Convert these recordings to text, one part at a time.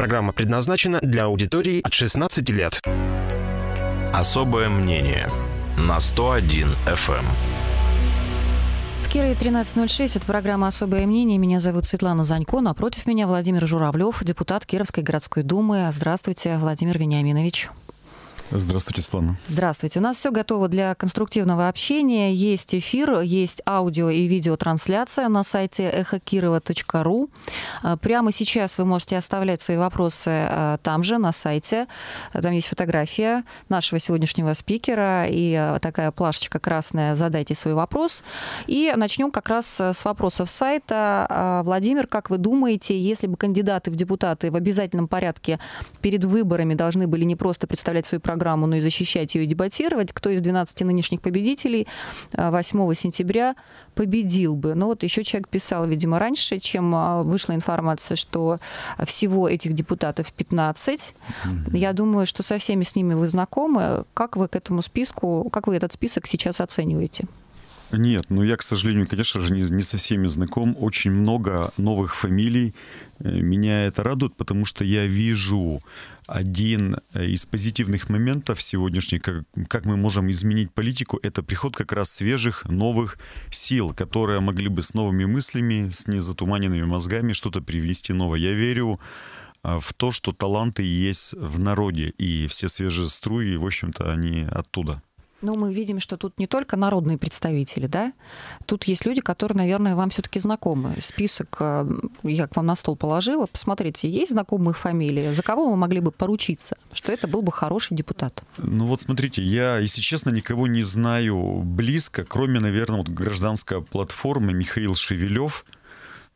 Программа предназначена для аудитории от 16 лет. Особое мнение на 101 FM. Эм. В Кирове 13.06. Это программа «Особое мнение». Меня зовут Светлана Занько. Напротив меня Владимир Журавлев, депутат Кировской городской думы. Здравствуйте, Владимир Вениаминович. Здравствуйте, Светлана. Здравствуйте. У нас все готово для конструктивного общения. Есть эфир, есть аудио и видеотрансляция на сайте эхокирова.ру. А, прямо сейчас вы можете оставлять свои вопросы а, там же, на сайте. Там есть фотография нашего сегодняшнего спикера и а, такая плашечка красная «Задайте свой вопрос». И начнем как раз с вопросов сайта. Владимир, как вы думаете, если бы кандидаты в депутаты в обязательном порядке перед выборами должны были не просто представлять свою программу, программу, но ну и защищать ее и дебатировать, кто из 12 нынешних победителей 8 а, сентября победил бы. Ну вот еще человек писал, видимо, раньше, чем а, вышла информация, что всего этих депутатов 15. Я думаю, что со всеми с ними вы знакомы. Как вы к этому списку, как вы этот список сейчас оцениваете? Нет, ну я, к сожалению, конечно же, не, не со всеми знаком. Очень много новых фамилий. Э, меня это радует, потому что я вижу один э, из позитивных моментов сегодняшних, как, как мы можем изменить политику, это приход как раз свежих, новых сил, которые могли бы с новыми мыслями, с незатуманенными мозгами что-то привнести новое. Я верю э, в то, что таланты есть в народе, и все свежие струи, в общем-то, они оттуда. Ну, мы видим, что тут не только народные представители, да? Тут есть люди, которые, наверное, вам все-таки знакомы. Список э, я к вам на стол положила. Посмотрите, есть знакомые фамилии? За кого вы могли бы поручиться, что это был бы хороший депутат? Ну вот смотрите, я, если честно, никого не знаю близко, кроме, наверное, вот гражданской платформы Михаил Шевелев –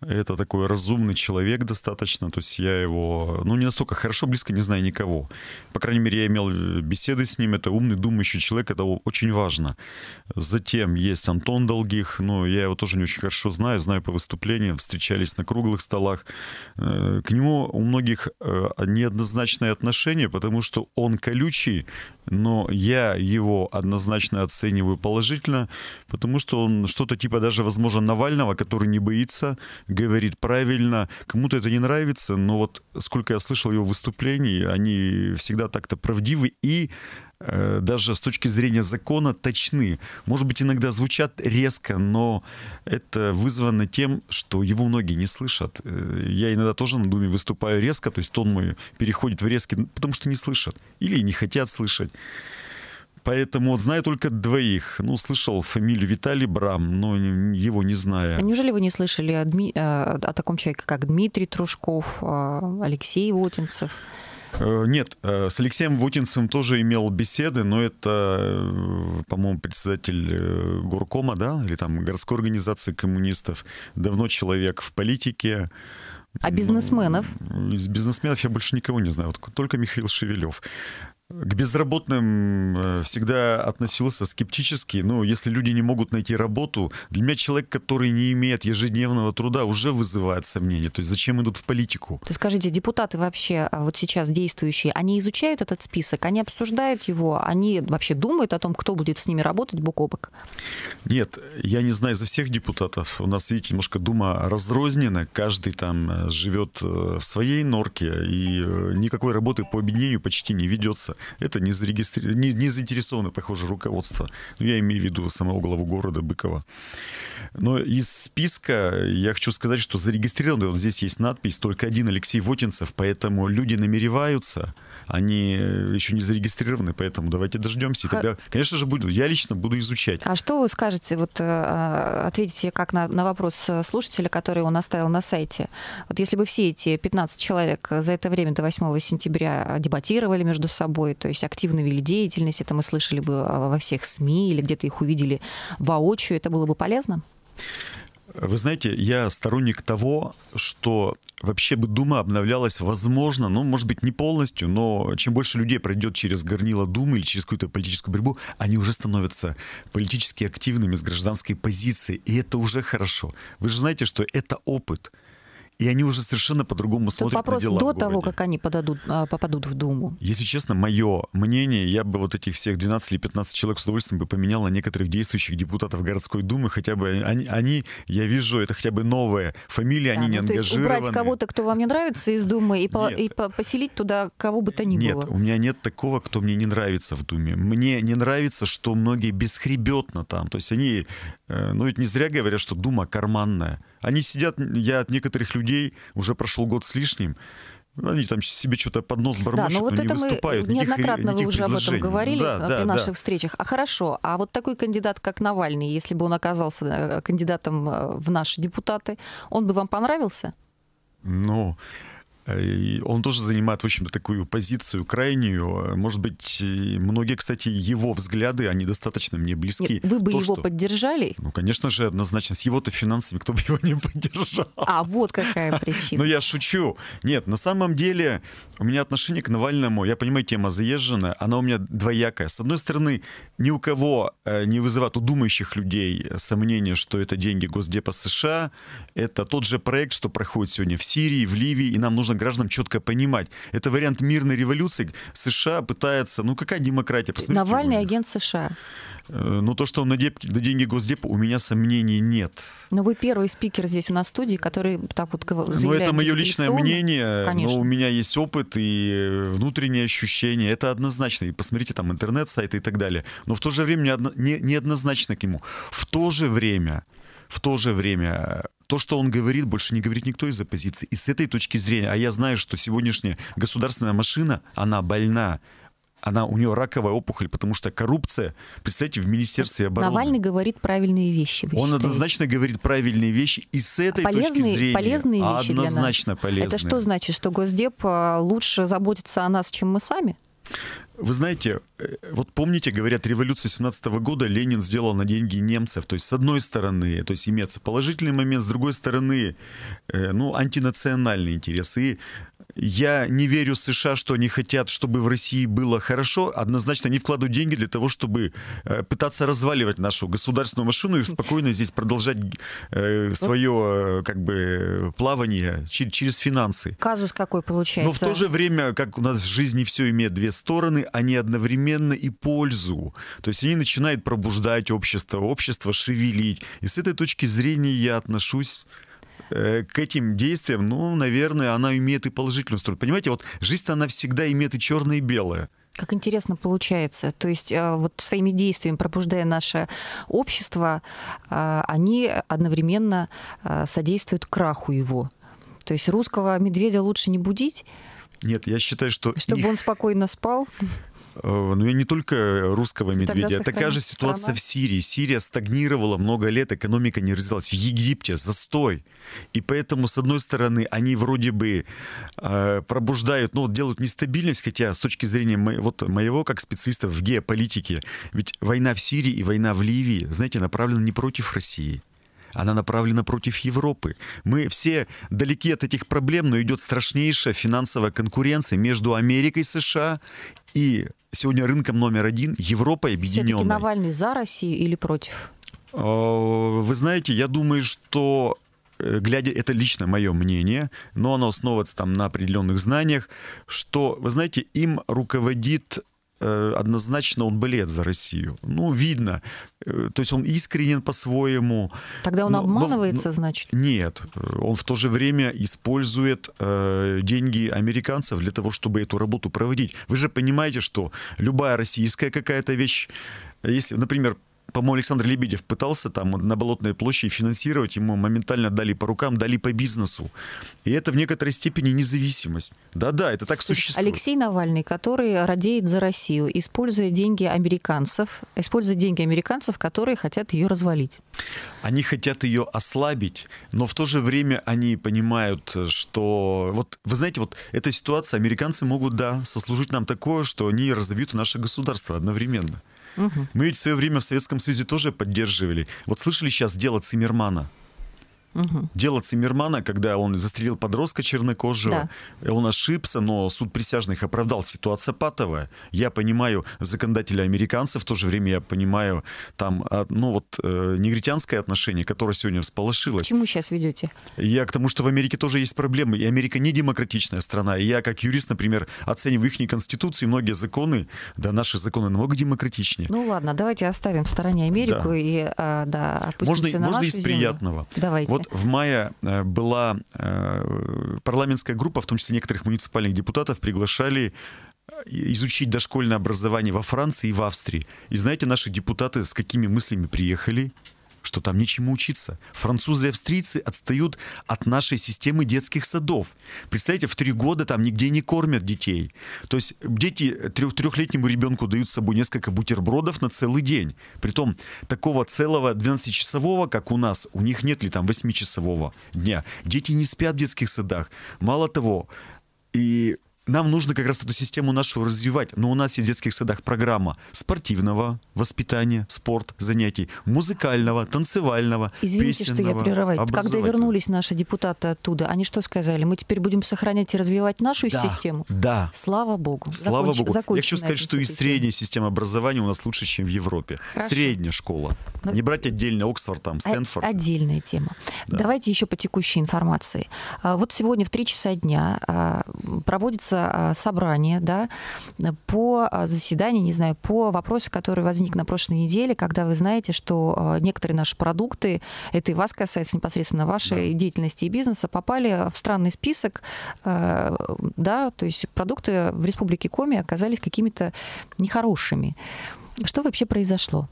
это такой разумный человек достаточно. То есть я его, ну, не настолько хорошо, близко не знаю никого. По крайней мере, я имел э, беседы с ним. Это умный, думающий человек. Это очень важно. Затем есть Антон Долгих. но я его тоже не очень хорошо знаю. Знаю по выступлениям. Встречались на круглых столах. Э, к нему у многих э, неоднозначное отношение, потому что он колючий, но я его однозначно оцениваю положительно, потому что он что-то типа даже, возможно, Навального, который не боится, говорит правильно, кому-то это не нравится, но вот сколько я слышал его выступлений, они всегда так-то правдивы и Э, даже с точки зрения закона точны. Может быть, иногда звучат резко, но это вызвано тем, что его многие не слышат. Э, я иногда тоже на Думе выступаю резко, то есть тон мой переходит в резкий, потому что не слышат или не хотят слышать. Поэтому вот знаю только двоих. Ну, слышал фамилию Виталий Брам, но его не знаю. А неужели вы не слышали о, Дми... Э, о таком человеке, как Дмитрий Трушков, а, Алексей Вотинцев? Э, нет, э, с Алексеем Вутинцем тоже имел беседы, но это, э, по-моему, председатель горкома, да, или там городской организации коммунистов. Давно человек в политике. А бизнесменов? Ну, из бизнесменов я больше никого не знаю. Вот только Михаил Шевелев. К безработным э, всегда относился скептически. Ну, если люди не могут найти работу, для меня человек, который не имеет ежедневного труда, уже вызывает сомнения. То есть зачем идут в политику? То скажите, депутаты вообще а, вот сейчас действующие, они изучают этот список, они обсуждают его, они вообще думают о том, кто будет с ними работать бок о бок? Нет, я не знаю за всех депутатов. У нас, видите, немножко дума разрознена. Каждый там э, живет э, в своей норке, и никакой работы по объединению почти не ведется кажется, это не, зарегистри... не, не заинтересовано, похоже, руководство. Ну, я имею в виду самого главу города Быкова. Но из списка я хочу сказать, что зарегистрированный, вот здесь есть надпись, только один Алексей Вотинцев, поэтому люди намереваются они э, еще не зарегистрированы, поэтому давайте дождемся. И тогда, конечно же, буду, я лично буду изучать. А что вы скажете, вот э, а, ответите как на, на вопрос э, слушателя, который он оставил на сайте. Вот если бы все эти 15 человек за это время до 8 сентября дебатировали между собой, то есть активно вели деятельность, это мы слышали бы а, во всех СМИ или где-то их увидели воочию, это было бы полезно? Вы знаете, я сторонник того, что вообще бы Дума обновлялась, возможно, ну, может быть, не полностью, но чем больше людей пройдет через горнило Думы или через какую-то политическую борьбу, они уже становятся политически активными с гражданской позиции, и это уже хорошо. Вы же знаете, что это опыт и они уже совершенно по-другому Тут смотрят вопрос на дела. до того, как они подадут, а, попадут в Думу. Если честно, мое мнение, я бы вот этих всех 12 или 15 человек с удовольствием бы поменял на некоторых действующих депутатов городской думы, хотя бы они, они я вижу, это хотя бы новые фамилии, да, они не ну, ангажированы. То есть убрать кого-то, кто вам не нравится из думы, и, по, и по, поселить туда кого бы то ни нет, было. Нет, у меня нет такого, кто мне не нравится в думе. Мне не нравится, что многие бесхребетно там. То есть они, э, ну ведь не зря говорят, что дума карманная. Они сидят, я от некоторых людей уже прошел год с лишним, они там себе что-то под нос бормочут, да, но, вот но не это выступают. Мы неоднократно никаких, вы уже об этом говорили да, при да, наших да. встречах. А хорошо, а вот такой кандидат, как Навальный, если бы он оказался э, кандидатом э, в наши депутаты, он бы вам понравился? Ну... Но и он тоже занимает, в общем-то, такую позицию крайнюю. Может быть, многие, кстати, его взгляды, они достаточно мне близки. вы бы То, его что... поддержали? Ну, конечно же, однозначно. С его-то финансами кто бы его не поддержал. А, вот какая причина. Ну, я шучу. Нет, на самом деле у меня отношение к Навальному, я понимаю, тема заезженная, она у меня двоякая. С одной стороны, ни у кого э, не вызывает у думающих людей сомнения, что это деньги Госдепа США, это тот же проект, что проходит сегодня в Сирии, в Ливии, и нам нужно нужно гражданам четко понимать. Это вариант мирной революции. США пытается... Ну какая демократия? Посмотрите, Навальный агент США. Э, ну то, что он на, деп... на деньги Госдепа, у меня сомнений нет. Но вы первый спикер здесь у нас в студии, который так вот ну, заявляет. Ну это мое личное мнение, Конечно. но у меня есть опыт и э, внутренние ощущения. Это однозначно. И посмотрите там интернет-сайты и так далее. Но в то же время неоднозначно не, не к нему. В то же время в то же время то, что он говорит, больше не говорит никто из оппозиции. И с этой точки зрения, а я знаю, что сегодняшняя государственная машина, она больна, она, у нее раковая опухоль, потому что коррупция, представьте, в Министерстве обороны. Навальный говорит правильные вещи. Он считаете? однозначно говорит правильные вещи, и с этой полезные, точки зрения полезные вещи однозначно для нас. полезные. Это что значит, что Госдеп а, лучше заботится о нас, чем мы сами? Вы знаете, э, вот помните, говорят, революцию 17 года Ленин сделал на деньги немцев. То есть, с одной стороны, то есть имеется положительный момент, с другой стороны, э, ну, антинациональные интересы. И я не верю США, что они хотят, чтобы в России было хорошо. Однозначно они вкладывают деньги для того, чтобы э, пытаться разваливать нашу государственную машину и спокойно здесь продолжать э, свое э, как бы плавание через финансы. Казус какой получается? Но в то же время, как у нас в жизни все имеет две стороны, они одновременно и пользу. То есть они начинают пробуждать общество, общество шевелить. И с этой точки зрения я отношусь Э, к этим действиям, ну, наверное, она имеет и положительную сторону. Понимаете, вот жизнь, она всегда имеет и черное, и белое. Как интересно получается. То есть э, вот своими действиями, пробуждая наше общество, э, они одновременно содействуют краху его. То есть русского медведя лучше не будить. Нет, я считаю, что... Чтобы их... он спокойно спал. Э, ну и не только русского медведя. Такая же ситуация права. в Сирии. Сирия стагнировала много лет, экономика не развивалась. В Египте застой. И поэтому, с одной стороны, они вроде бы э, пробуждают, ну делают нестабильность, хотя с точки зрения мо- вот моего, как специалиста в геополитике, ведь война в Сирии и война в Ливии, знаете, направлена не против России она направлена против Европы. Мы все далеки от этих проблем, но идет страшнейшая финансовая конкуренция между Америкой, США и сегодня рынком номер один Европа объединенная. Все-таки Навальный за Россию или против? Э, вы знаете, я думаю, что э, глядя, это лично мое мнение, но оно основывается там на определенных знаниях, что, вы знаете, им руководит Э, однозначно он болеет за Россию. Ну, видно. Э, то есть он искренен по-своему. Тогда он но, обманывается, но, но, значит? Нет. Он в то же время использует э, деньги американцев для того, чтобы эту работу проводить. Вы же понимаете, что любая российская какая-то вещь, если, например, по-моему, Александр Лебедев пытался там на Болотной площади финансировать, ему моментально дали по рукам, дали по бизнесу. И это в некоторой степени независимость. Да-да, это так существует. Алексей Навальный, который радеет за Россию, используя деньги американцев, используя деньги американцев, которые хотят ее развалить. Они хотят ее ослабить, но в то же время они понимают, что... Вот, вы знаете, вот эта ситуация, американцы могут, да, сослужить нам такое, что они разовьют наше государство одновременно. Угу. Мы ведь в свое время в Советском Союзе тоже поддерживали. Вот слышали сейчас дело Циммермана? Угу. Дело Циммермана, когда он застрелил подростка чернокожего, да. он ошибся, но суд присяжных оправдал. Ситуация патовая. Я понимаю законодателя американцев, в то же время я понимаю там, а, ну вот, э, негритянское отношение, которое сегодня всполошилось. К чему сейчас ведете? Я к тому, что в Америке тоже есть проблемы. И Америка не демократичная страна. И я, как юрист, например, оцениваю их Конституции, многие законы, да, наши законы намного демократичнее. Ну ладно, давайте оставим в стороне Америку да. и, а, да, Можно, на можно из приятного. Давайте. Вот в мае э, была э, парламентская группа, в том числе некоторых муниципальных депутатов, приглашали э, изучить дошкольное образование во Франции и в Австрии. И знаете, наши депутаты с какими мыслями приехали? что там нечему учиться. Французы и австрийцы отстают от нашей системы детских садов. Представляете, в три года там нигде не кормят детей. То есть дети трех, трехлетнему ребенку дают с собой несколько бутербродов на целый день. Притом такого целого 12-часового, как у нас, у них нет ли там 8-часового дня. Дети не спят в детских садах. Мало того, и нам нужно как раз эту систему нашу развивать. Но у нас есть в детских садах программа спортивного воспитания, спорт, занятий, музыкального, танцевального, Извините, что я прерываю. Когда вернулись наши депутаты оттуда, они что сказали? Мы теперь будем сохранять и развивать нашу да, систему? Да. Слава Богу. Слава Законч... Богу. Закончена я хочу сказать, что и средняя система образования у нас лучше, чем в Европе. Хорошо. Средняя школа. Но... Ну, Не брать отдельно Оксфорд, там, а, Стэнфорд. Отдельная тема. Да. Давайте еще по текущей информации. А, вот сегодня в 3 часа дня а, проводится а, собрание да, по а, заседанию, не знаю, по вопросу, который возник на прошлой неделе, когда вы знаете, что а, некоторые наши продукты, это и вас касается непосредственно вашей да. деятельности и бизнеса, попали в странный список, да, то есть продукты в Республике Коми оказались какими-то нехорошими. Что вообще произошло?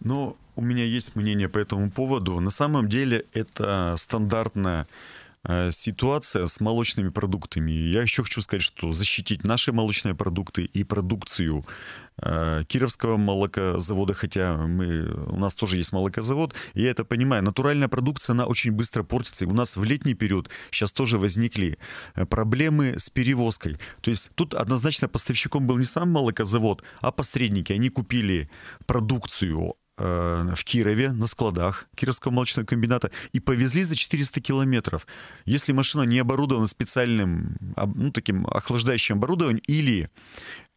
Ну, у меня есть мнение по этому поводу. На самом деле это стандартная Э, ситуация с молочными продуктами. Я еще хочу сказать, что защитить наши молочные продукты и продукцию э, Кировского молокозавода, хотя мы, у нас тоже есть молокозавод, и я это понимаю. Натуральная продукция, она очень быстро портится. И у нас в летний период сейчас тоже возникли э, проблемы с перевозкой. То есть тут однозначно поставщиком был не сам молокозавод, а посредники. Они купили продукцию Э, в Кирове на складах Кировского молочного комбината и повезли за 400 километров. Если машина не оборудована специальным, ну, таким охлаждающим оборудованием или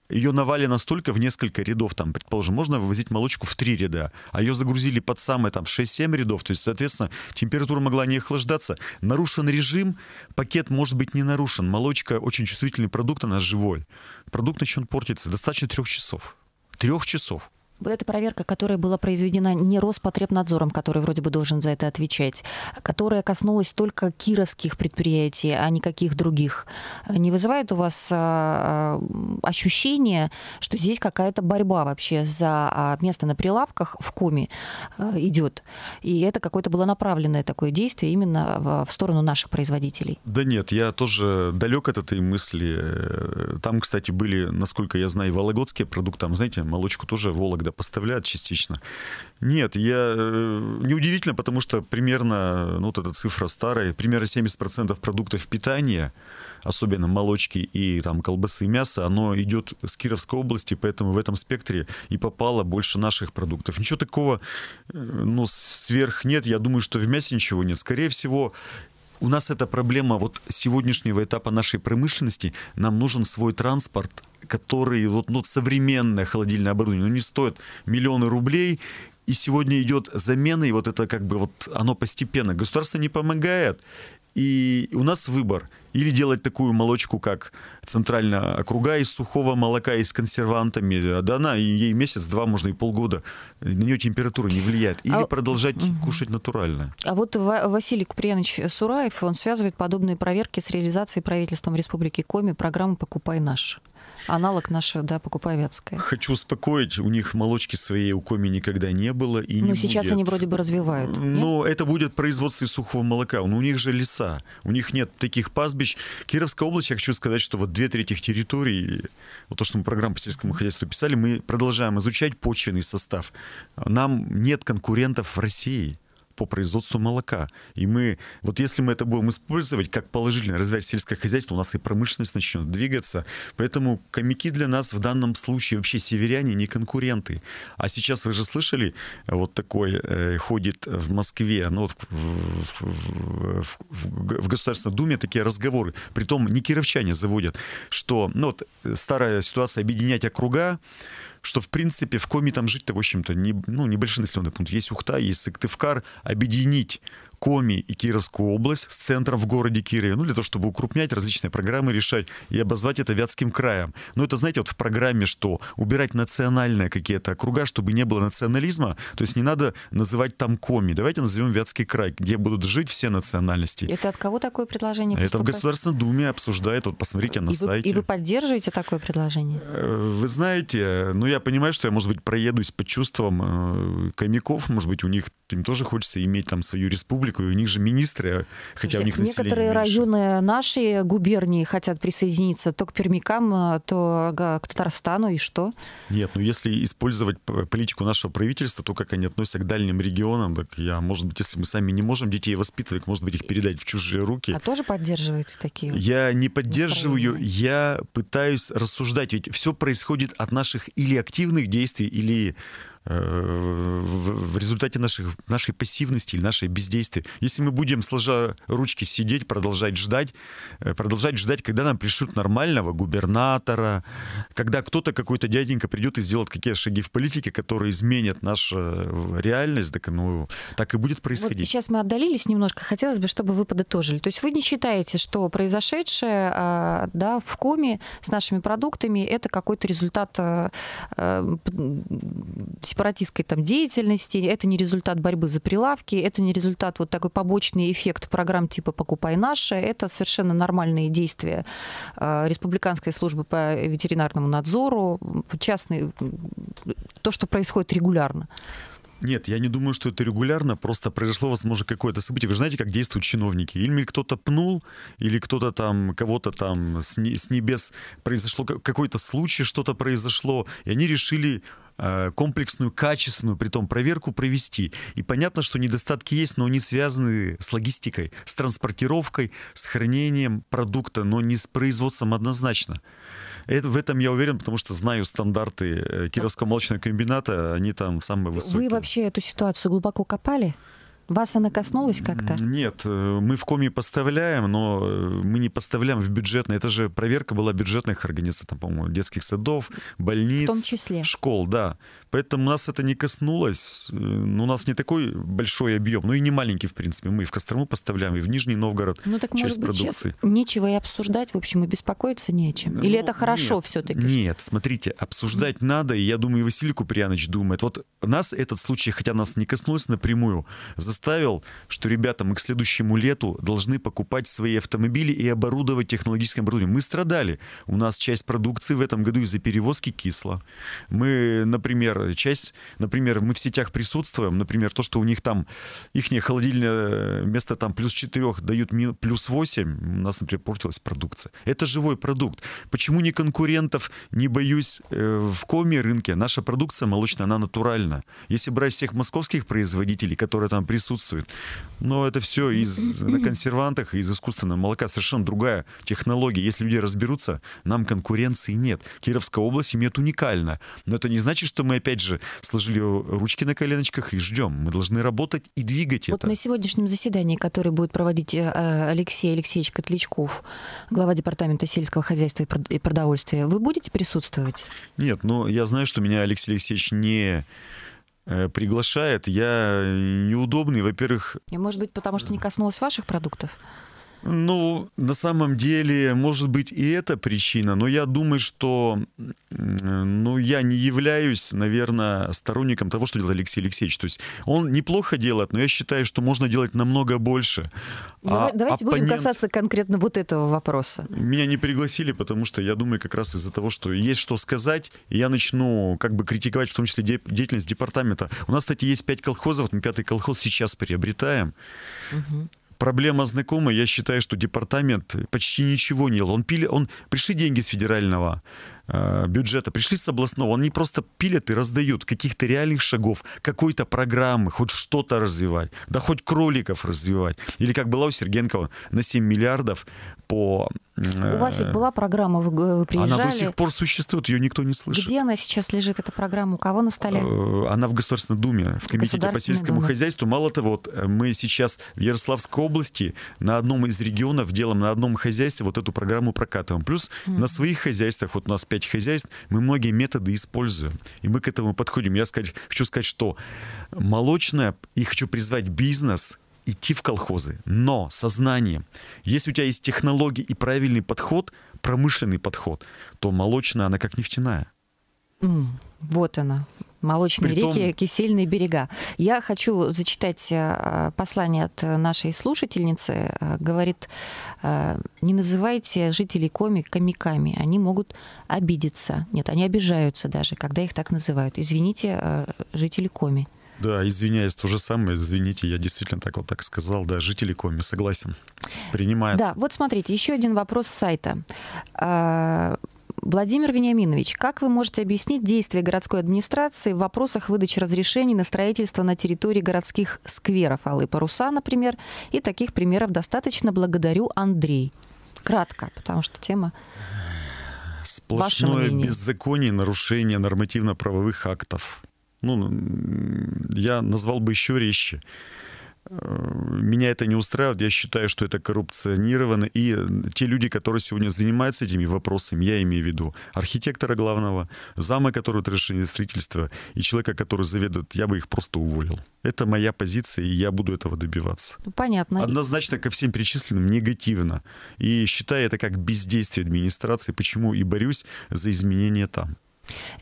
ее навали настолько в несколько рядов, там, предположим, можно вывозить молочку в три ряда, а ее загрузили под самые там 6-7 рядов, то есть, соответственно, температура могла не охлаждаться. Нарушен режим, пакет может быть не нарушен. Молочка очень чувствительный продукт, она живой. Продукт начнет портиться. Достаточно трех часов. Трех часов. Вот эта проверка, которая была произведена не Роспотребнадзором, который вроде бы должен за это отвечать, а которая коснулась только кировских предприятий, а никаких других, не вызывает у вас а, а, ощущение, что здесь какая-то борьба вообще за место на прилавках в коме идет? И это какое-то было направленное такое действие именно в сторону наших производителей? Да нет, я тоже далек от этой мысли. Там, кстати, были, насколько я знаю, вологодские продукты, там, знаете, молочку тоже Вологда надо поставлять частично. Нет, я... Э, неудивительно, потому что примерно, ну, вот эта цифра старая, примерно 70% продуктов питания, особенно молочки и там колбасы, и мясо, оно идет с Кировской области, поэтому в этом спектре и попало больше наших продуктов. Ничего такого, э, ну, сверх нет. Я думаю, что в мясе ничего нет. Скорее всего, у нас эта проблема вот сегодняшнего этапа нашей промышленности. Нам нужен свой транспорт, который вот, ну, современное холодильное оборудование, ну, не стоит миллионы рублей, и сегодня идет замена, и вот это как бы вот оно постепенно. Государство не помогает. И у нас выбор. Или делать такую молочку, как центральная округа из сухого молока и с консервантами. Да она, ей месяц-два, можно и полгода. На нее температура не влияет. Или а... продолжать угу. кушать натурально. А вот Василий Куприянович Сураев, он связывает подобные проверки с реализацией правительством Республики Коми программы «Покупай наш». Аналог наш, да, покупай вятское. Хочу успокоить, у них молочки своей у Коми никогда не было и Но не ну, сейчас будет. они вроде бы развивают. Но ну, это будет производство сухого молока. Но у них же леса, у них нет таких пастбищ. Кировская область, я хочу сказать, что вот две трети их территорий, вот то, что мы программу по сельскому хозяйству писали, мы продолжаем изучать почвенный состав. Нам нет конкурентов в России по производству молока. И мы, вот если мы это будем использовать как положительно развивать сельское хозяйство, у нас и промышленность начнет двигаться. Поэтому комики для нас в данном случае вообще северяне не конкуренты. А сейчас вы же слышали, вот такой э, ходит в Москве, ну, вот в, в, в, в Государственной Думе такие разговоры. Притом не кировчане заводят, что, ну, вот старая ситуация объединять округа, что, в принципе, в Коми там жить-то, в общем-то, не, ну, небольшой населенный пункт. Есть Ухта, есть Сыктывкар. Объединить Коми и Кировскую область с центром в городе Кирове, ну, для того, чтобы укрупнять различные программы, решать и обозвать это Вятским краем. Но это, знаете, вот в программе, что убирать национальные какие-то округа, чтобы не было национализма, то есть не надо называть там Коми. Давайте назовем Вятский край, где будут жить все национальности. Это от кого такое предложение? Поступает? Это в Государственной Думе обсуждает, вот посмотрите на и сайте. Вы, и вы поддерживаете такое предложение? Э, вы знаете, ну, я понимаю, что я, может быть, проедусь по чувствам э, комиков, может быть, у них им тоже хочется иметь там свою республику, республику, и у них же министры, хотя у них Некоторые районы нашей губернии хотят присоединиться то к Пермикам, э, то к Татарстану, и что? Нет, ну если использовать политику нашего правительства, то как они относятся к дальним регионам, так я, может быть, если мы сами не можем детей воспитывать, может быть, их передать в чужие руки. А тоже поддерживаете такие? Я не поддерживаю, я пытаюсь рассуждать, ведь все происходит от наших или активных действий, или Э, в результате наших, нашей пассивности или нашей бездействия. Если мы будем, сложа ручки, сидеть, продолжать ждать, э, продолжать ждать, когда нам пришлют нормального губернатора, когда кто-то, какой-то дяденька придет и сделает какие-то шаги в политике, которые изменят нашу э, реальность, так, ну, так и будет происходить. Вот сейчас мы отдалились немножко, хотелось бы, чтобы вы подытожили. То есть вы не считаете, что произошедшее а, да, в коме с нашими продуктами это какой-то результат а, сепаратистской там деятельности, это не результат борьбы за прилавки, это не результат вот такой побочный эффект программ типа «Покупай наше», это совершенно нормальные действия э, Республиканской службы по ветеринарному надзору, частные, то, что происходит регулярно. Нет, я не думаю, что это регулярно, просто произошло, возможно, какое-то событие. Вы знаете, как действуют чиновники? Или кто-то пнул, или кто-то там, кого-то там с небес произошло, какой-то случай, что-то произошло, и они решили Э, комплексную, качественную, при том проверку провести. И понятно, что недостатки есть, но они связаны с логистикой, с транспортировкой, с хранением продукта, но не с производством однозначно. Это, в этом я уверен, потому что знаю стандарты э, Кировского молочного комбината, они там самые высокие. Вы вообще эту ситуацию глубоко копали? Вас она коснулась как-то? Нет, э, мы в коме поставляем, но э, мы не поставляем в бюджетные. Это же проверка была бюджетных организаций, там, по-моему, детских садов, больниц, в том числе. школ, да. Поэтому нас это не коснулось. Э, ну, у нас не такой большой объем, ну и не маленький, в принципе. Мы и в Кострому поставляем, и в Нижний Новгород ну, так, часть может быть, продукции. нечего и обсуждать, в общем, и беспокоиться не о чем. Или ну, это хорошо нет, все-таки? Нет, смотрите, обсуждать надо, и я думаю, и Василий Куприяныч думает. Вот нас этот случай, хотя нас не коснулось напрямую, заставил, что ребята, мы к следующему лету должны покупать свои автомобили и оборудовать технологическим оборудованием. Мы страдали. У нас часть продукции в этом году из-за перевозки кисла. Мы, например, Э, часть, например, мы в сетях присутствуем, например, то, что у них там, их холодильное э, место там плюс 4 дают плюс 8, у нас, например, портилась продукция. Это живой продукт. Почему не конкурентов, не боюсь, э, в коме рынке наша продукция молочная, она натуральна. Если брать всех московских производителей, которые там присутствуют, но это все из, на консервантах, из искусственного молока, совершенно другая технология. Если люди разберутся, нам конкуренции нет. Кировская область имеет уникально. Но это не значит, что мы опять опять же, сложили ручки на коленочках и ждем. Мы должны работать и двигать вот это. Вот на сегодняшнем заседании, которое будет проводить э, Алексей Алексеевич Котличков, глава Департамента сельского хозяйства и продовольствия, вы будете присутствовать? Нет, но ну, я знаю, что меня Алексей Алексеевич не э, приглашает. Я э, неудобный, во-первых... Может быть, потому что не коснулась ваших продуктов? Ну, на самом деле, может быть, и это причина, но я думаю, что ну, я не являюсь, наверное, сторонником того, что делает Алексей Алексеевич. То есть он неплохо делает, но я считаю, что можно делать намного больше. Ну, а давайте оппонент... будем касаться конкретно вот этого вопроса. Меня не пригласили, потому что я думаю, как раз из-за того, что есть что сказать, я начну как бы критиковать в том числе де- деятельность департамента. У нас, кстати, есть пять колхозов, мы пятый колхоз сейчас приобретаем. Угу проблема знакомая. Я считаю, что департамент почти ничего не делал. Он, пили, он пришли деньги с федерального Э, бюджета пришли с областного, они просто пилят и раздают каких-то реальных шагов, какой-то программы, хоть что-то развивать, да хоть кроликов развивать. Или как была у Сергенкова на 7 миллиардов по... Э, у вас ведь была программа, вы, приезжали. Она до сих пор существует, ее никто не слышит. Где она сейчас лежит, эта программа? У кого на столе? Э, она в Государственной Думе, в Комитете по сельскому Думе. хозяйству. Мало того, вот мы сейчас в Ярославской области на одном из регионов делаем, на одном хозяйстве вот эту программу прокатываем. Плюс mm. -hmm. на своих хозяйствах, вот у нас 5 этих хозяйств, мы многие методы используем. И мы к этому подходим. Я сказать, хочу сказать, что молочное и хочу призвать бизнес идти в колхозы, но сознание. Если у тебя есть технологии и правильный подход, промышленный подход, то молочная, она как нефтяная. Mm, вот она, Молочные Притом... реки, кисельные берега. Я хочу зачитать э, послание от нашей слушательницы. Э, говорит, э, не называйте жителей Коми комиками. Они могут обидеться. Нет, они обижаются даже, когда их так называют. Извините, жители Коми. Да, извиняюсь, то же самое, извините, я действительно так вот так сказал, да, жители Коми, согласен, принимается. Да, вот смотрите, еще один вопрос с сайта. Владимир Вениаминович, как вы можете объяснить действия городской администрации в вопросах выдачи разрешений на строительство на территории городских скверов Аллы Паруса, например, и таких примеров достаточно. Благодарю, Андрей. Кратко, потому что тема Сплошное беззаконие, нарушение нормативно-правовых актов. Ну, я назвал бы еще резче. Э, меня это не устраивает. Я считаю, что это коррупционировано. И э, те люди, которые сегодня занимаются этими вопросами, я имею в виду архитектора главного, зама, который решение строительства, и человека, который заведует, я бы их просто уволил. Это моя позиция, и я буду этого добиваться. Ну, понятно. Однозначно ко всем перечисленным негативно. И считаю это как бездействие администрации, почему и борюсь за изменения там.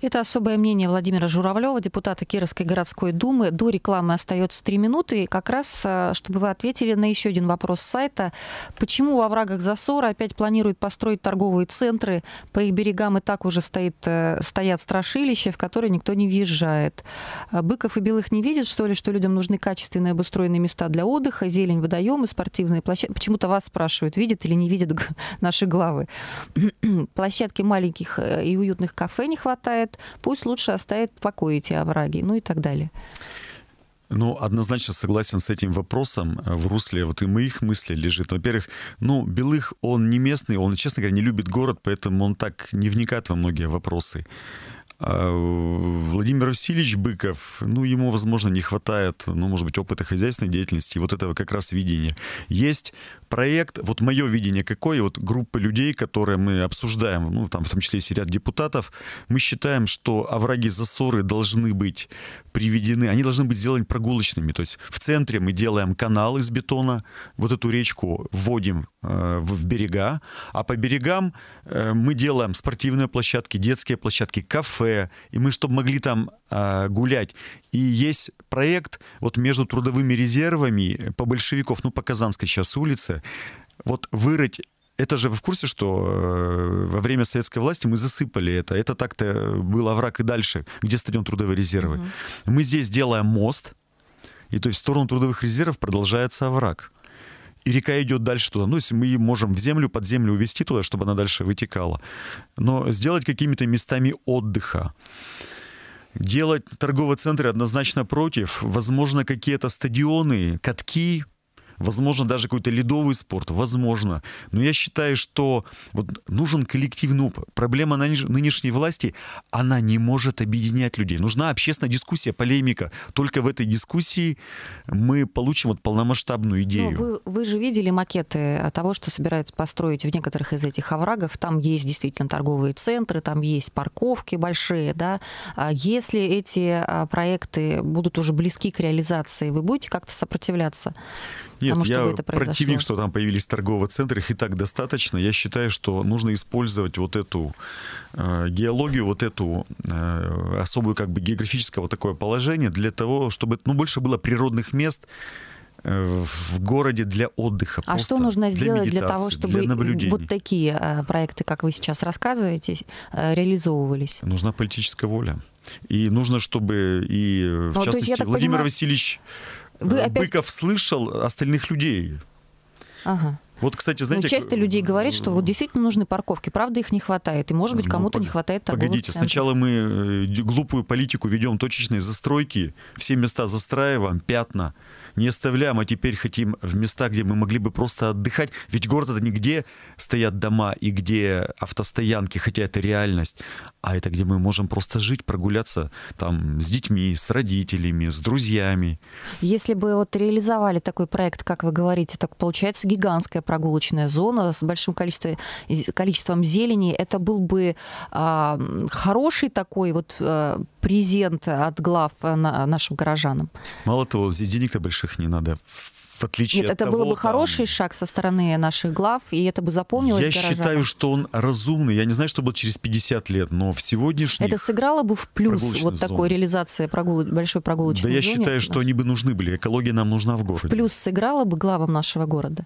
Это особое мнение Владимира Журавлева, депутата Кировской городской думы. До рекламы остается три минуты. И как раз, э, чтобы вы ответили на еще один вопрос сайта. Почему во врагах Засора опять планируют построить торговые центры? По их берегам и так уже стоит, э, стоят страшилища, в которые никто не въезжает. Э, Быков и Белых не видят, что ли, что людям нужны качественные обустроенные места для отдыха, зелень, водоемы, спортивные площадки. Почему-то вас спрашивают, видят или не видят наши главы. Площадки маленьких и уютных кафе не хватает хватает, пусть лучше оставит в покое эти овраги, ну и так далее. Ну, однозначно согласен с этим вопросом в русле вот и моих мыслей лежит. Во-первых, ну, Белых, он не местный, он, честно говоря, не любит город, поэтому он так не вникает во многие вопросы. А, Владимир Васильевич Быков, ну, ему, возможно, не хватает, ну, может быть, опыта хозяйственной деятельности, вот этого как раз видения. Есть, проект, вот мое видение какое, вот группы людей, которые мы обсуждаем, ну, там в том числе есть ряд депутатов, мы считаем, что овраги засоры должны быть приведены, они должны быть сделаны прогулочными, то есть в центре мы делаем канал из бетона, вот эту речку вводим э, в берега, а по берегам э, мы делаем спортивные площадки, детские площадки, кафе, и мы, чтобы могли там а, гулять. И есть проект вот между трудовыми резервами э, по большевиков, ну, по Казанской сейчас улице, вот вырыть это же вы в курсе, что э, во время советской власти мы засыпали это. Это так-то э, был овраг и дальше, где стадион трудовые резервы. Угу. Мы здесь делаем мост, и то есть в сторону трудовых резервов продолжается овраг. И река идет дальше туда. Ну, если мы можем в землю, под землю увести туда, чтобы она дальше вытекала. Но сделать какими-то местами отдыха. Делать торговые центры однозначно против. Возможно, какие-то стадионы, катки, возможно, даже какой-то ледовый спорт, возможно. Но я считаю, что вот нужен коллективный опыт. Проблема нынешней власти, она не может объединять людей. Нужна общественная дискуссия, полемика. Только в этой дискуссии мы получим вот полномасштабную ну, идею. вы, вы же видели макеты того, что собираются построить в некоторых из этих оврагов. Там есть действительно торговые центры, там есть парковки большие. Да? А если эти а, проекты будут уже близки к реализации, вы будете как-то сопротивляться? Нет, тому, я это произошло. противник, что там появились торговые центры, их и так достаточно. Я считаю, что нужно использовать вот эту э, геологию, вот эту э, особую как бы географическое вот такое положение для того, чтобы ну, больше было природных мест, э, в городе для отдыха. А что нужно сделать для, для того, чтобы для вот такие э, проекты, как вы сейчас рассказываете, э, реализовывались? Нужна политическая воля. И нужно, чтобы и, в ну, частности, я Владимир понимаю... Васильевич вы э, опять... Быков слышал остальных людей. Ага. Вот, кстати, знаете... Ну, часто людей говорит, что вот действительно нужны парковки, правда, их не хватает, и, может быть, ну, кому-то ну, не хватает торговых Погодите, центров. сначала мы э, глупую политику ведем точечные застройки, все места застраиваем, пятна не оставляем, а теперь хотим в места, где мы могли бы просто отдыхать. Ведь город это не где стоят дома и где автостоянки, хотя это реальность, а это где мы можем просто жить, прогуляться там с детьми, с родителями, с друзьями. Если бы вот реализовали такой проект, как вы говорите, так получается гигантская прогулочная зона с большим количеством, количеством зелени, это был бы а, хороший такой вот а, презент от глав э, на, нашим горожанам. Мало того, здесь денег-то больших не надо в отличие Нет, от это того, было бы там... хороший шаг со стороны наших глав, и это бы запомнилось Я горожанам. считаю, что он разумный. Я не знаю, что было через 50 лет, но в сегодняшний Это сыграло бы в плюс вот такой зон. реализация прогул... большой прогулочной Да я зоне, считаю, что они бы нужны были. Экология нам нужна в городе. В плюс сыграло бы главам нашего города.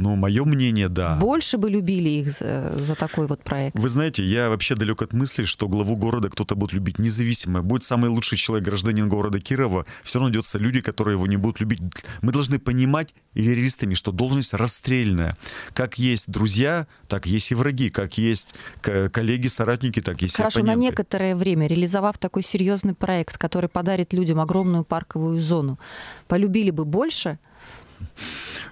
Ну, мое мнение, да. Больше бы любили их за, за такой вот проект. Вы знаете, я вообще далек от мысли, что главу города кто-то будет любить независимо. Будет самый лучший человек, гражданин города Кирова, все равно найдется люди, которые его не будут любить. Мы должны понимать юристами, что должность расстрельная. Как есть друзья, так есть и враги, как есть коллеги, соратники, так есть Хорошо, и Хорошо, на некоторое время, реализовав такой серьезный проект, который подарит людям огромную парковую зону, полюбили бы больше?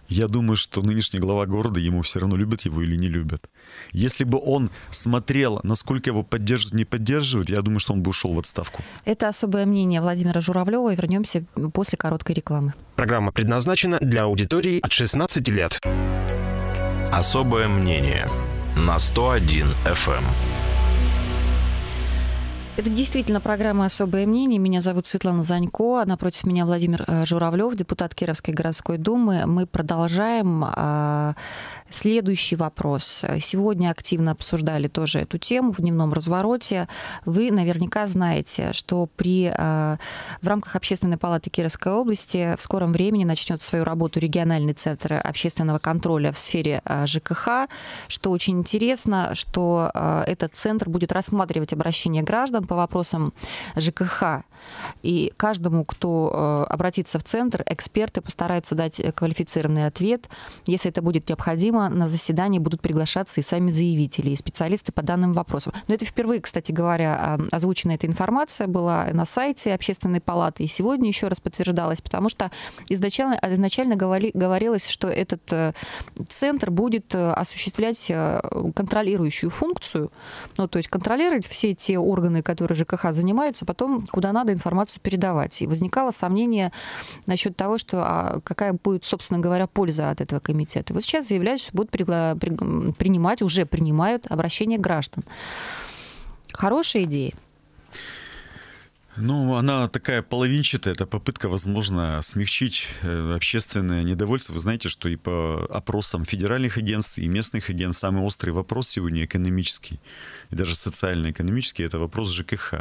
Я думаю, что нынешний глава города ему все равно любят его или не любят. Если бы он смотрел, насколько его поддерживают, не поддерживают, я думаю, что он бы ушел в отставку. Это особое мнение Владимира Журавлева. И вернемся после короткой рекламы. Программа предназначена для аудитории от 16 лет. Особое мнение на 101 FM. Это действительно программа «Особое мнение». Меня зовут Светлана Занько. А напротив меня Владимир э, Журавлев, депутат Кировской городской думы. Мы продолжаем а, следующий вопрос. Сегодня активно обсуждали тоже эту тему в дневном развороте. Вы наверняка знаете, что при, а, в рамках Общественной палаты Кировской области в скором времени начнет свою работу региональный центр общественного контроля в сфере ЖКХ. Что очень интересно, что этот центр будет рассматривать обращение граждан по вопросам ЖКХ. И каждому, кто э, обратится в центр, эксперты постараются дать э, квалифицированный ответ. Если это будет необходимо, на заседание будут приглашаться и сами заявители, и специалисты по данным вопросам. Но это впервые, кстати говоря, а, озвучена эта информация была на сайте Общественной палаты, и сегодня еще раз подтверждалась, потому что изначально, изначально говори, говорилось, что этот э, центр будет осуществлять контролирующую функцию, ну, то есть контролировать все те органы, которые которые ЖКХ занимаются, потом куда надо информацию передавать. И возникало сомнение насчет того, что а какая будет, собственно говоря, польза от этого комитета. Вот сейчас заявляют, что будут пригла- при- принимать, уже принимают обращения граждан. Хорошая идея. Ну, она такая половинчатая, это попытка, возможно, смягчить э, общественное недовольство. Вы знаете, что и по опросам федеральных агентств и местных агентств самый острый вопрос сегодня экономический, и даже социально-экономический, это вопрос ЖКХ.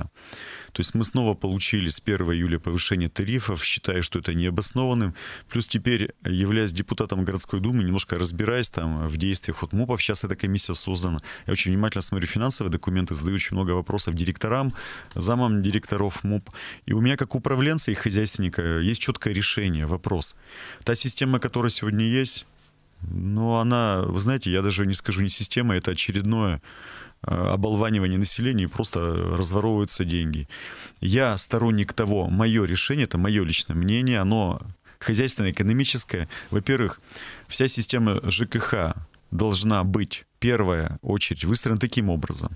То есть мы снова получили с 1 июля повышение тарифов, считая, что это необоснованным. Плюс теперь, являясь депутатом городской думы, немножко разбираясь там в действиях вот МУПов, сейчас эта комиссия создана. Я очень внимательно смотрю финансовые документы, задаю очень много вопросов директорам, замам директоров МУП. И у меня как управленца и хозяйственника есть четкое решение, вопрос. Та система, которая сегодня есть, ну, она, вы знаете, я даже не скажу не система, это очередное Э, оболванивание населения и просто разворовываются деньги. Я сторонник того, мое решение, это мое личное мнение, оно хозяйственное, экономическое. Во-первых, вся система ЖКХ должна быть первая очередь выстроена таким образом.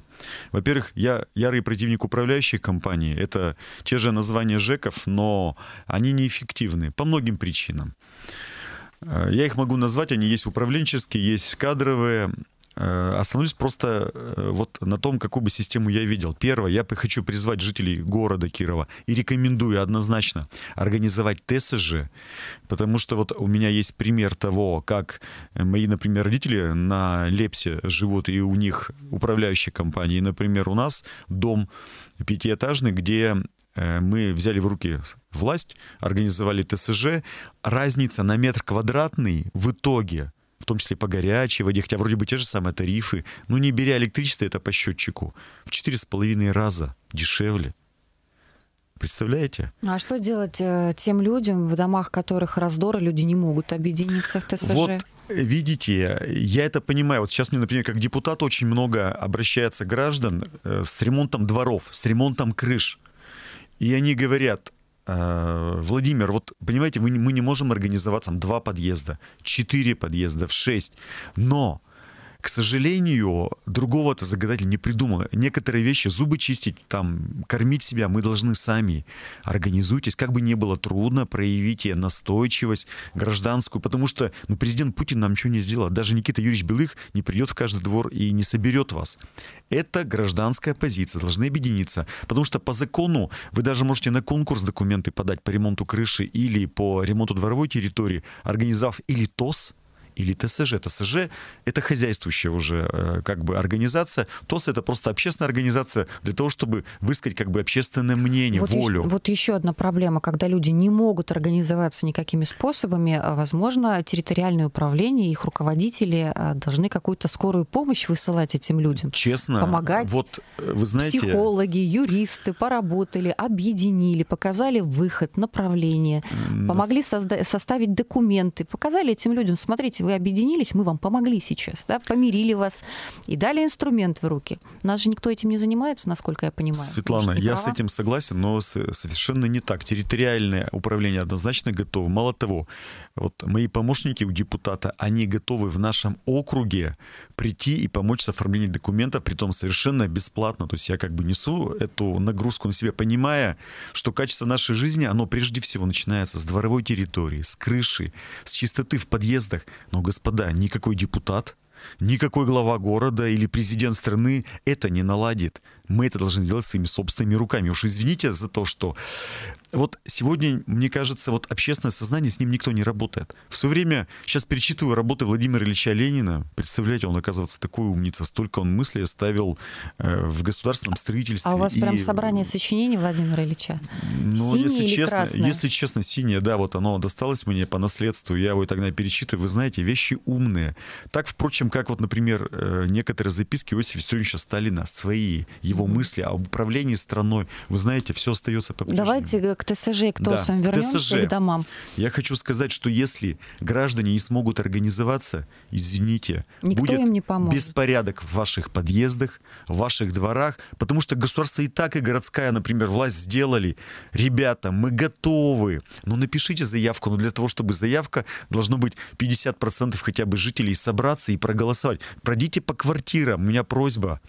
Во-первых, я ярый противник управляющих компаний. Это те же названия ЖЭКов, но они неэффективны по многим причинам. Э, я их могу назвать, они есть управленческие, есть кадровые, Э, остановлюсь просто э, вот на том, какую бы систему я видел. Первое, я хочу призвать жителей города Кирова и рекомендую однозначно организовать ТСЖ, потому что вот у меня есть пример того, как мои, например, родители на Лепсе живут, и у них управляющая компания. И, например, у нас дом пятиэтажный, где э, мы взяли в руки власть, организовали ТСЖ. Разница на метр квадратный в итоге том числе по горячей воде, хотя вроде бы те же самые тарифы. Ну, не беря электричество, это по счетчику. В 4,5 раза дешевле. Представляете? Ну, а что делать э, тем людям, в домах которых раздоры, люди не могут объединиться в ТСЖ? Вот э, видите, я это понимаю. Вот сейчас мне, например, как депутат очень много обращается граждан э, с ремонтом дворов, с ремонтом крыш. И они говорят, Э, Владимир, вот понимаете, мы, мы не можем организовать там два подъезда, четыре подъезда, в шесть, но к сожалению, другого-то загадатель не придумал. Некоторые вещи, зубы чистить, там, кормить себя мы должны сами. Организуйтесь, как бы ни было трудно, проявите настойчивость гражданскую, потому что ну, президент Путин нам ничего не сделал. Даже Никита Юрьевич Белых не придет в каждый двор и не соберет вас. Это гражданская позиция, должны объединиться, потому что по закону вы даже можете на конкурс документы подать по ремонту крыши или по ремонту дворовой территории, организовав или ТОС, или ТСЖ. ТСЖ — это хозяйствующая уже э, как бы организация. ТОС — это просто общественная организация для того, чтобы высказать как бы общественное мнение, вот волю. Еще, вот еще одна проблема, когда люди не могут организоваться никакими способами, э, возможно, территориальное управление, их руководители э, должны какую-то скорую помощь высылать этим людям. Честно, помогать. Вот вы знаете... Психологи, юристы поработали, объединили, показали выход, направление, помогли созда- составить документы, показали этим людям, смотрите, вы объединились, мы вам помогли сейчас, да, помирили вас и дали инструмент в руки. У нас же никто этим не занимается, насколько я понимаю. Светлана, Может, я права? с этим согласен, но совершенно не так. Территориальное управление однозначно готово. Мало того, вот мои помощники у депутата, они готовы в нашем округе прийти и помочь с оформлением документов, при том совершенно бесплатно. То есть я как бы несу эту нагрузку на себя, понимая, что качество нашей жизни, оно прежде всего начинается с дворовой территории, с крыши, с чистоты в подъездах. Но, господа, никакой депутат, Никакой глава города или президент страны это не наладит мы это должны сделать своими собственными руками. Уж извините за то, что... Вот сегодня, мне кажется, вот общественное сознание, с ним никто не работает. Все время, сейчас перечитываю работы Владимира Ильича Ленина, представляете, он, оказывается, такой умница, столько он мыслей оставил э, в государственном строительстве. А у вас и... прям собрание сочинений Владимира Ильича? Ну, синее если или честно, красное? Если честно, синее, да, вот оно досталось мне по наследству, я его тогда перечитываю, вы знаете, вещи умные. Так, впрочем, как вот, например, э, некоторые записки Иосифа Виссарионовича Сталина, свои, его его мысли об управлении страной, вы знаете, все остается по -прежнему. Давайте к ТСЖ к ТОСам да, вернемся, к, ТСЖ. к домам. Я хочу сказать, что если граждане не смогут организоваться, извините, Никто будет им не поможет. беспорядок в ваших подъездах, в ваших дворах, потому что государство и так, и городская, например, власть сделали. Ребята, мы готовы, но ну, напишите заявку, но ну, для того, чтобы заявка, должно быть 50% хотя бы жителей собраться и проголосовать. Пройдите по квартирам, у меня просьба.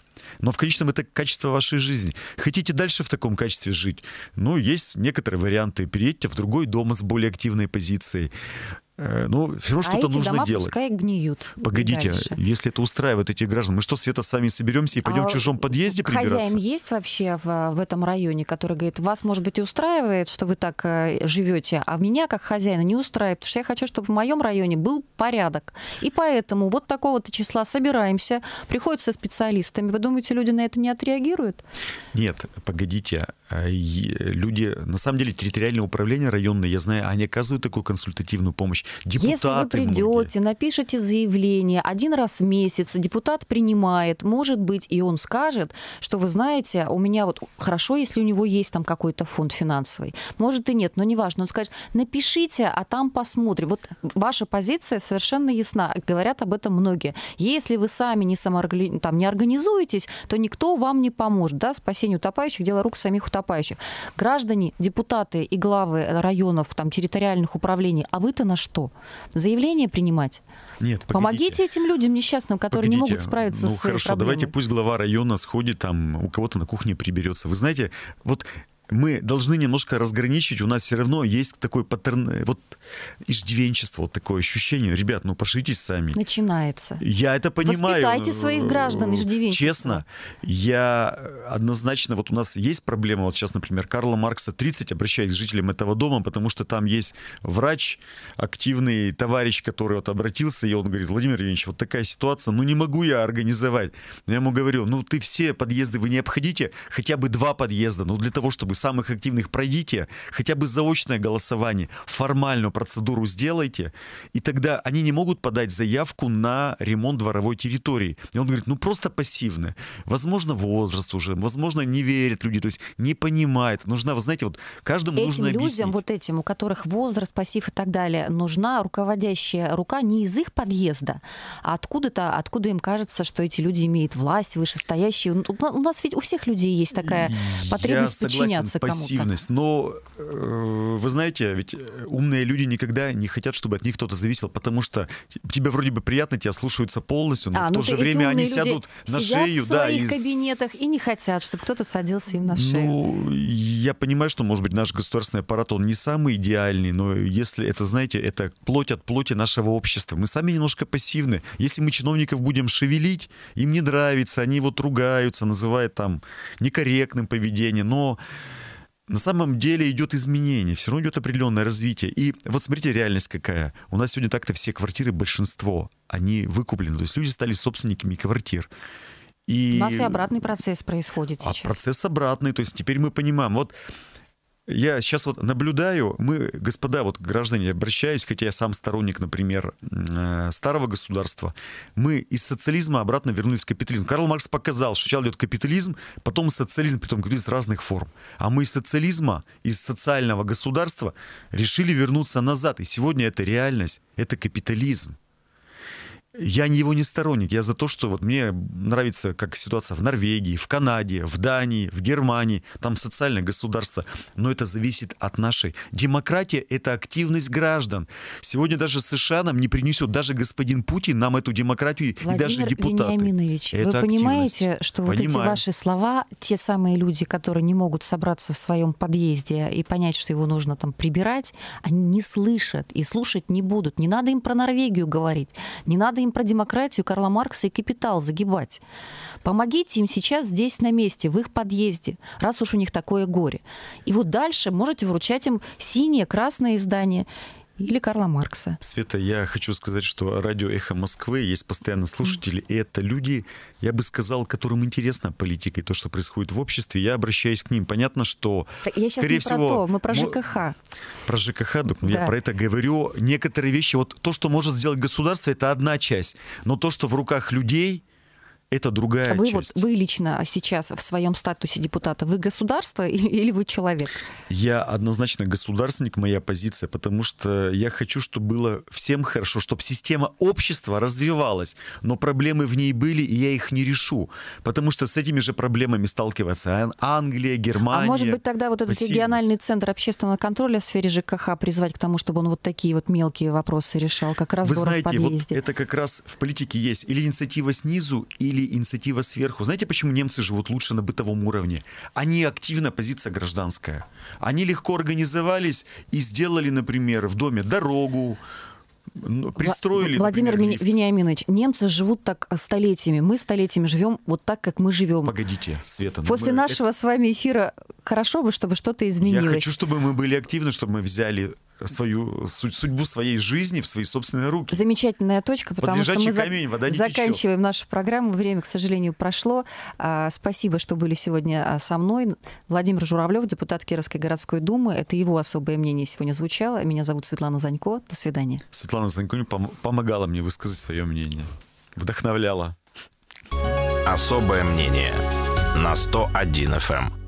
Но в конечном это качестве качество вашей жизни. Хотите дальше в таком качестве жить? Ну, есть некоторые варианты. Переедьте в другой дом с более активной позицией. Э, ну, все равно а что-то а нужно дома делать. Пускай гниют. Погодите, дальше. если это устраивает этих граждан, мы что, Света, сами соберемся и пойдем а в чужом подъезде прибираться? Хозяин есть вообще в, в этом районе, который говорит, вас, может быть, и устраивает, что вы так э, живете, а меня, как хозяина, не устраивает, потому что я хочу, чтобы в моем районе был порядок. И поэтому вот такого-то числа собираемся, приходят со специалистами. Вы думаете, люди на это не отреагируют? Нет, погодите, а, э, люди, на самом деле, территориальное управление районное, я знаю, они оказывают такую консультативную помощь. Депутаты Если вы придете, многие. напишите заявление один раз в месяц, депутат принимает, может быть, и он скажет, что вы знаете, у меня вот хорошо, если у него есть там какой-то фонд финансовый, может и нет, но неважно, он скажет, напишите, а там посмотрим. Вот ваша позиция совершенно ясна, говорят об этом многие. Если вы сами не, самооргли... там, не организуетесь, то никто вам не поможет, да, спасение утопающих, дело рук самих утопающих высокопоставающих. Граждане, депутаты и главы районов, там, территориальных управлений, а вы-то на что? Заявление принимать? Нет, погодите. Помогите этим людям несчастным, которые погодите. не могут справиться ну, с хорошо, проблемой. давайте пусть глава района сходит там, у кого-то на кухне приберется. Вы знаете, вот мы должны немножко разграничить. У нас все равно есть такой паттерн, э, вот иждивенчество, вот такое ощущение. Ребят, ну пошитесь сами. Начинается. Я это понимаю. Воспитайте своих граждан э, иждивенчество. Честно, я э, однозначно, вот у нас есть проблема, вот сейчас, например, Карла Маркса 30, обращаясь к жителям этого дома, потому что там есть врач, активный товарищ, который вот обратился, и он говорит, Владимир Ильич, вот такая ситуация, ну не могу я организовать. я ему говорю, ну ты все подъезды вы не обходите, хотя бы два подъезда, ну для того, чтобы самых активных пройдите хотя бы заочное голосование, формальную процедуру сделайте, и тогда они не могут подать заявку на ремонт дворовой территории. И он говорит, ну просто пассивно. Возможно, возраст уже, возможно, не верят люди, то есть не понимают. Нужна, вы знаете, вот каждому этим нужно людям, объяснить. вот этим, у которых возраст, пассив и так далее, нужна руководящая рука не из их подъезда, а откуда-то, откуда им кажется, что эти люди имеют власть, вышестоящие. Ну, у нас ведь у всех людей есть такая потребность Я согласен, подчиняться довериться пассивность. кому-то. Но э, вы знаете, ведь э, умные люди никогда не хотят, чтобы от них кто-то зависел, потому что тебе вроде бы приятно, тебя слушаются полностью, но а, в ну то же время они сядут на шею. в своих да, кабинетах и... и не хотят, чтобы кто-то садился им на ну, шею. Ну, я понимаю, что, может быть, наш государственный аппарат, он не самый идеальный, но если это, знаете, это плоть от плоти нашего общества. Мы сами немножко пассивны. Если мы чиновников будем шевелить, им не нравится, они вот ругаются, называют там некорректным поведением, но на самом деле идет изменение, все равно идет определенное развитие. И вот смотрите, реальность какая. У нас сегодня так-то все квартиры, большинство, они выкуплены. То есть люди стали собственниками квартир. И... У нас и обратный процесс происходит а Процесс обратный, то есть теперь мы понимаем, вот я сейчас вот наблюдаю, мы, господа, вот граждане, обращаюсь, хотя я сам сторонник, например, э, старого государства, мы из социализма обратно вернулись в капитализм. Карл Маркс показал, что сначала идет капитализм, потом социализм, потом капитализм разных форм. А мы из социализма, из социального государства решили вернуться назад. И сегодня это реальность, это капитализм я его не сторонник. Я за то, что вот мне нравится, как ситуация в Норвегии, в Канаде, в Дании, в Германии. Там социальное государство. Но это зависит от нашей. Демократия — это активность граждан. Сегодня даже США нам не принесет, даже господин Путин нам эту демократию Владимир и даже депутаты. Вениаминович, это вы понимаете, активность. что Понимаю. вот эти ваши слова, те самые люди, которые не могут собраться в своем подъезде и понять, что его нужно там прибирать, они не слышат и слушать не будут. Не надо им про Норвегию говорить, не надо им им про демократию Карла Маркса и капитал загибать. Помогите им сейчас здесь на месте, в их подъезде, раз уж у них такое горе. И вот дальше можете вручать им синее, красное издание или Карла Маркса. Света, я хочу сказать, что радио «Эхо Москвы» есть постоянно слушатели, и это люди, я бы сказал, которым интересна политика и то, что происходит в обществе. Я обращаюсь к ним. Понятно, что... Я сейчас скорее не всего, про то, мы про ЖКХ. Про ЖКХ, да. я про это говорю. Некоторые вещи, вот то, что может сделать государство, это одна часть. Но то, что в руках людей, это другая а вы, часть. Вот, вы лично сейчас в своем статусе депутата, вы государство или, вы человек? Я однозначно государственник, моя позиция, потому что я хочу, чтобы было всем хорошо, чтобы система общества развивалась, но проблемы в ней были, и я их не решу, потому что с этими же проблемами сталкивается Англия, Германия. А может быть тогда вот этот региональный центр общественного контроля в сфере ЖКХ призвать к тому, чтобы он вот такие вот мелкие вопросы решал, как раз вы город знаете, подъезде. вот это как раз в политике есть или инициатива снизу, или или инициатива сверху. Знаете, почему немцы живут лучше на бытовом уровне? Они активно, позиция гражданская. Они легко организовались и сделали, например, в доме дорогу, ну, пристроили. Владимир например, лифт. Вениаминович, немцы живут так э, столетиями. Мы столетиями живем вот так, как мы живем. Погодите, Света. Ну После мы... нашего это... с вами эфира хорошо бы, чтобы что-то изменилось. Я хочу, чтобы мы были активны, чтобы мы взяли свою судьбу своей жизни в свои собственные руки. Замечательная точка, потому что мы камень, за... вода не заканчиваем течет. нашу программу. Время, к сожалению, прошло. А, спасибо, что были сегодня а, со мной. Владимир Журавлев, депутат Кировской городской думы. Это его особое мнение сегодня звучало. Меня зовут Светлана Занько. До свидания. Светлана Занькунь пом- помогала мне высказать свое мнение. Вдохновляла. Особое мнение на 101 FM.